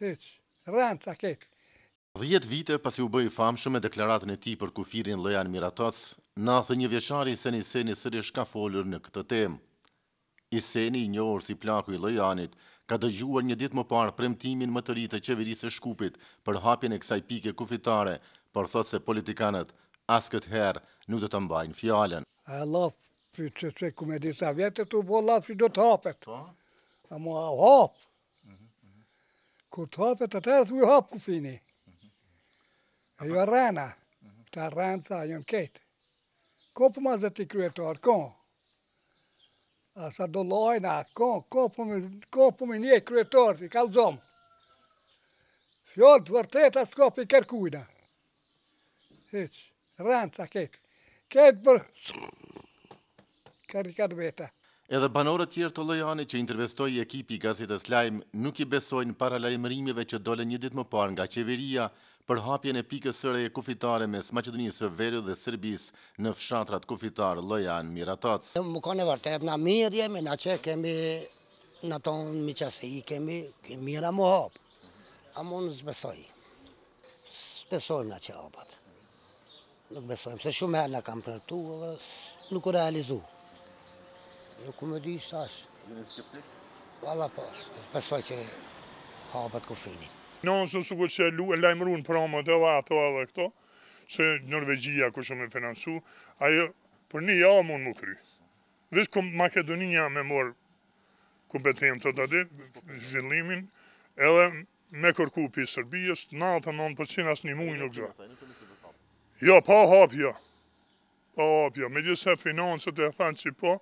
Hëqë, rëndë të këtë. Dhjetë vite pasi u bëjë famshë me deklaratën e ti për kufirin Lojan Miratos, në athë një vjeqari i seni sërish ka shka folër në këtë temë. I i njohër si plaku i Lojanit, ka dëgjuar një ditë më parë premtimin më të rritë e qeverisë shkupit për hapjen e kësaj pike kufitare, për thotë se politikanët asë këtë herë nuk të të mbajnë fjallën. E lafë, që që ku me disa vjetët u bo do të hapet. Po? A mua hapë, kur të hapet të tërë, thuj hapë kufini. E mhm. rrena, mhm. ta rrenë ca, jo në ketë. Ko për ma zë ti kryetarë, ko? A sa do lojna, ko, ko për i një për nje kryetarë, i kalzom. Fjollë vërtet, asë ko për i kërkujna. Hiqë, rrenë ca ketë. Ketë për... Kërë i kërë vetë. Edhe banorët tjerë të lojani që intervestoj ekipi Gazetës Lajmë nuk i besojnë para lajmërimjeve që dole një ditë më parë nga qeveria për hapjen e pikës sërë e kufitare mes Macedonisë e Verë dhe Sërbisë në fshatrat kufitarë lojani Miratac. Më ka në vërtet në mirë jemi, në që kemi në tonë mi qësi i kemi, kemi mira më hapë, a më në zbesoj, zbesojmë në që hapët, nuk besojmë, se shumë herë në kam përtu, nuk u realizu. Nuk me di së tash. e skeptik? Valla po, pësoj që hapët ku fini. Në nësë su këtë që e lajmëru në promë dhe dhe ato edhe këto, se Norvegjia ku shumë e finansu, ajo për një ja mund më kry. Vesh ku Makedoninja me morë kompetent të të dhe, zhvillimin, edhe me kërku për Sërbijës, 99% asë një mujnë nuk zë. Jo, pa hapë, jo pa po, hapjo, me gjithë se financët e thanë që po,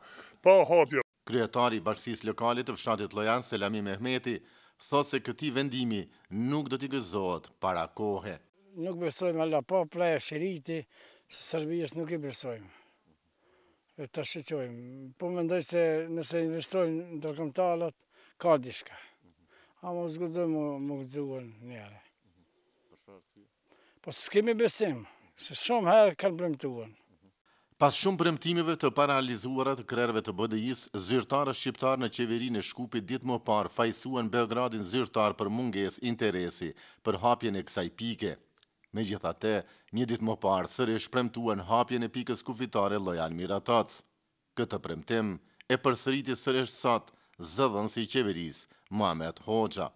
po hapjo. Kryetari i lokalit të fshatit Lojan, Selami Mehmeti, thotë se këti vendimi nuk do t'i gëzot para kohe. Nuk besojmë alla po, pleja pra shiriti, së Serbijës nuk i besojmë. E të shqyqojmë. Po më se nëse investojmë në tërkëm talat, ka dishka. A më zgudëm më gëzuar njëre. Po së kemi besim, se shumë herë kanë bremtuarë. Pas shumë premtimeve të paralizuarat krerve të BDI-s, zyrtarë shqiptarë në qeverinë e Shkupit ditë më parë fajsuan Beogradin zyrtar për munges interesi për hapjen e kësaj pike. Me gjitha te, një ditë më parë sëri shpremtuan hapjen e pikës kufitare Lojan Miratac. Këtë premtim e përsëriti sërish sot zëdhën si qeverisë Mamet Hoxha.